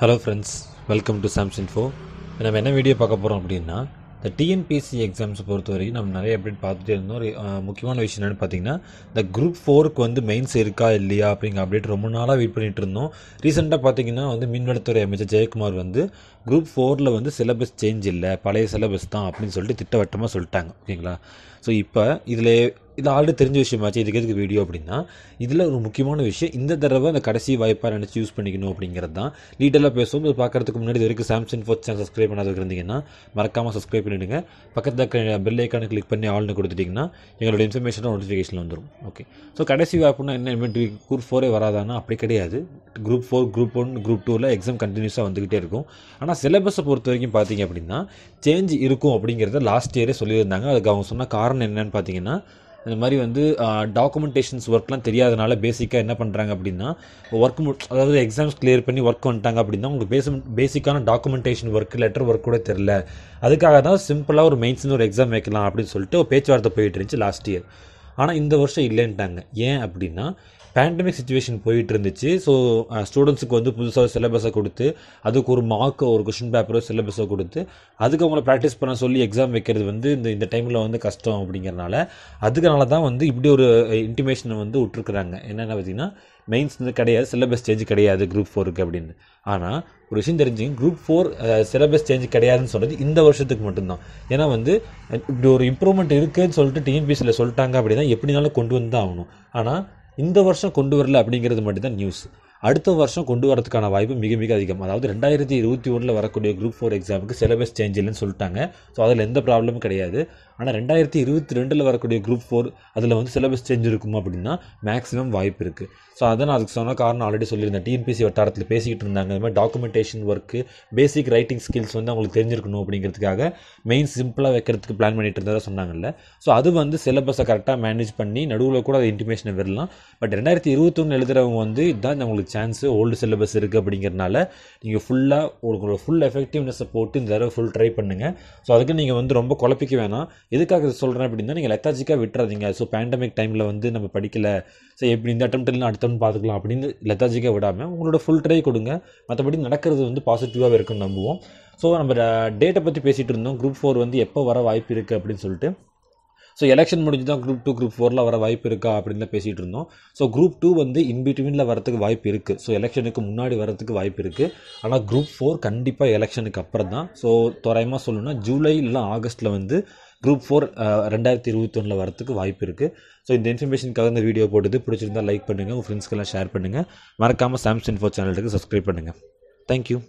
hello friends welcome to Samsung four நம்ம என்ன video பார்க்க போகிறோம் அப்படின்னா இந்த டிஎன்பிசி எக்ஸாம்ஸ் பொறுத்த வரைக்கும் நம்ம நிறைய அப்டேட் பார்த்துட்டே இருந்தோம் ஒரு முக்கியமான விஷயம் என்னென்னு பார்த்தீங்கன்னா இந்த குரூப் ஃபோருக்கு வந்து மெயின்ஸ் இருக்கா இல்லையா அப்படிங்கிற அப்டேட் ரொம்ப நாளாக வெயிட் பண்ணிகிட்டு இருந்தோம் ரீசெண்டாக பார்த்தீங்கன்னா வந்து மின்வளத்துறை அமைச்சர் ஜெயக்குமார் வந்து குரூப் ஃபோரில் வந்து சிலபஸ் சேஞ்ச் இல்லை பழைய சிலபஸ் தான் அப்படின்னு சொல்லிட்டு திட்டவட்டமாக சொல்லிட்டாங்க ஓகேங்களா ஸோ இப்போ இதில் இது ஆல்ரெடி தெரிஞ்ச விஷயமாச்சு இதுக்கு எதுக்கு வீடியோ அப்படின்னா இதில் ஒரு முக்கியமான விஷயம் இந்த தடவை அந்த கடைசி வாய்ப்பாக நினச்சி யூஸ் பண்ணிக்கணும் அப்படிங்கிறது தான் டீட்டெயிலாக பேசுவோம் இது பார்க்குறதுக்கு முன்னாடி இது வரைக்கும் சாம்சங் ஃபோர்த் சேனல் சப்ஸ்கிரைப் பண்ணாத இருந்தீங்கன்னா மறக்காமல் சப்ஸ்கிரைப் பண்ணிவிடுங்க பக்கத்தில் இருக்க பெல் ஐக்கானு கிளிக் பண்ணி ஆள்னு கொடுத்துட்டிங்கன்னா எங்களோட இன்ஃபர்மேஷனாக நோட்டிஃபிகேஷன் வந்துடும் ஓகே ஸோ கடைசி வாய்ப்புனா என்ன குரூப் ஃபோரே வராதானா அப்படி கிடையாது group four group one group டூவில் எக்ஸாம் கண்டினியூஸாக வந்துக்கிட்டே இருக்கும் ஆனால் சிலபஸை பொறுத்த வரைக்கும் பார்த்தீங்க அப்படின்னா சேஞ்ச் இருக்கும் அப்படிங்கிறத லாஸ்ட் இயரே சொல்லியிருந்தாங்க அதுக்கு அவங்க சொன்ன காரணம் என்னென்னு பார்த்தீங்கன்னா இந்த மாதிரி வந்து டாக்குமெண்டேஷன்ஸ் ஒர்க்லாம் தெரியாதனால பேசிக்காக என்ன பண்ணுறாங்க அப்படின்னா ஒர்க் அதாவது எக்ஸாம்ஸ் கிளியர் பண்ணி ஒர்க் வந்துட்டாங்க அப்படின்னா உங்களுக்கு பேச பேசிக்கான டாக்குமெண்டேஷன் ஒர்க் லெட்டர் ஒர்க் கூட தெரில அதுக்காக தான் சிம்பிளாக ஒரு மெயின்ஸ்னு ஒரு எக்ஸாம் வைக்கலாம் அப்படின்னு சொல்லிட்டு ஒரு பேச்சுவார்த்தை போயிட்டு இருந்துச்சு லாஸ்ட் இயர் ஆனால் இந்த வருஷம் இல்லைன்ட்டாங்க ஏன் அப்படின்னா பேண்டமிக் சுச்சுவேஷன் போயிட்டு இருந்துச்சு ஸோ ஸ்டூடெண்ட்ஸுக்கு uh, வந்து புதுசாக சிலபஸை கொடுத்து அதுக்கு ஒரு மார்க்கோ ஒரு கொஷின் பேப்பரோ சிலபஸோ கொடுத்து அதுக்கு அவங்கள ப்ராக்டிஸ் பண்ண சொல்லி எக்ஸாம் வைக்கிறது வந்து இந்த இந்த டைமில் வந்து கஷ்டம் அப்படிங்கிறனால அதுக்கனால தான் வந்து இப்படி ஒரு இன்டிமேஷனை uh, வந்து விட்டுருக்குறாங்க என்னென்ன பார்த்திங்கன்னா மெயின்ஸ் வந்து கிடையாது சிலபஸ் சேஞ்ச் கிடையாது குரூப் ஃபோருக்கு அப்படின்னு ஆனால் ஒரு விஷயம் தெரிஞ்சுங்க குரூப் ஃபோர் சிலபஸ் சேஞ்ச் கிடையாதுன்னு சொல்கிறது இந்த வருஷத்துக்கு மட்டும்தான் ஏன்னா வந்து இப்படி ஒரு இம்ப்ரூவ்மெண்ட் இருக்குதுன்னு சொல்லிட்டு டிஎன்பிசியில் சொல்லிட்டாங்க அப்படின்னா எப்படினாலும் கொண்டு வந்து தான் ஆகணும் ஆனால் இந்த வருஷம் கொண்டு வரல அப்படிங்கிறது மட்டும்தான் நியூஸ் அடுத்த வருஷம் கொண்டு வரதுக்கான வாய்ப்பு மிக மிக அதிகம் அதாவது ரெண்டாயிரத்தி இருபத்தி ஒன்றில் வரக்கூடிய குரூப் ஃபோர் எக்ஸாமுக்கு சிலபஸ் சேஞ்ச் இல்லைன்னு சொல்லிட்டாங்க ஸோ அதில் எந்த ப்ராப்ளமும் கிடையாது ஆனால் ரெண்டாயிரத்தி இருபத்தி ரெண்டில் வரக்கூடிய குரூப் ஃபோர் அதில் வந்து சிலபஸ் சேஞ்ச் இருக்கும் அப்படின்னா மேக்ஸிமம் வாய்ப்பு இருக்குது ஸோ அதை நான் அதுக்கு சொன்ன காரணம் ஆல்ரெடி சொல்லியிருந்தேன் டிஎன்பிசி வட்டாரத்தில் பேசிக்கிட்டு இருந்தாங்க அது மாதிரி documentation work basic writing skills வந்து அவங்களுக்கு தெரிஞ்சிருக்கணும் அப்படிங்கிறதுக்காக மெயின் சிம்பிளாக வைக்கிறதுக்கு பிளான் பண்ணிட்டு இருந்ததாக சொன்னாங்கல்ல ஸோ அது வந்து சிலபஸை கரெக்டாக மேனேஜ் பண்ணி நடுவில் கூட அது இன்டிமேஷனை வரலாம் பட் ரெண்டாயிரத்தி இருபத்தொன்று எழுதுகிறவங்க வந்து இதுதான் உங்களுக்கு சான்ஸு ஓல்டு சிலபஸ் இருக்குது அப்படிங்கிறனால நீங்கள் ஃபுல்லாக உங்களுக்கு ஃபுல் எஃபெக்டிவ்னஸை போட்டு இந்த தடவை ஃபுல் ட்ரை பண்ணுங்கள் ஸோ அதுக்கு நீங்கள் வந்து ரொம்ப குழப்பிக்க வேணாம் எதுக்காக சொல்கிறேன் அப்படின்னா நீங்கள் லெத்தாஜிக்காக விட்டுறாதீங்க ஸோ பேண்டமிக் டைமில் வந்து நம்ம படிக்கலை ஸோ எப்படி இந்த அட்டம் இல்லை அடுத்தவன் பார்த்துக்கலாம் அப்படின்னு லெத்தாஜிக்காக விடாமல் உங்களோட ஃபுல் ட்ரை கொடுங்க மற்றபடி நடக்கிறது வந்து பாசிட்டிவாக இருக்குன்னு நம்புவோம் ஸோ நம்ம டேட்டை பற்றி பேசிகிட்டு இருந்தோம் குரூப் ஃபோர் வந்து எப்போ வர வாய்ப்பு இருக்குது அப்படின்னு சொல்லிட்டு ஸோ எலெக்ஷன் முடிஞ்சு தான் குரூப் டூ குரூப் ஃபோரில் வர வாய்ப்பு இருக்கா அப்படின்னு பேசிகிட்டு இருந்தோம் ஸோ குரூப் டூ வந்து இன்பிட்வீனில் வரத்துக்கு வாய்ப்பு இருக்குது ஸோ எலெக்ஷனுக்கு முன்னாடி வரத்துக்கு வாய்ப்பு இருக்குது ஆனால் குரூப் ஃபோர் கண்டிப்பாக எலெக்ஷனுக்கு அப்புறம் தான் ஸோ தோராயமாக சொல்லணும்னா ஜூலை இல்லை ஆகஸ்ட்டில் வந்து குரூப் ஃபோர் uh, ரெண்டாயிரத்தி ஒன்றில் வரத்துக்கு வாய்ப்பு இருக்குது ஸோ இந்த இன்ஃபர்மேஷனுக்காக இந்த வீடியோ போட்டுது பிடிச்சிருந்தால் லைக் பண்ணுங்கள் உங்கள் ஃப்ரெண்ட்ஸ்க்கெல்லாம் ஷேர் பண்ணுங்கள் மறக்காமல் சாம்சங் ஃபோர் சேனலுக்கு சப்ஸ்கிரைப் பண்ணுங்கள் தேங்க்யூ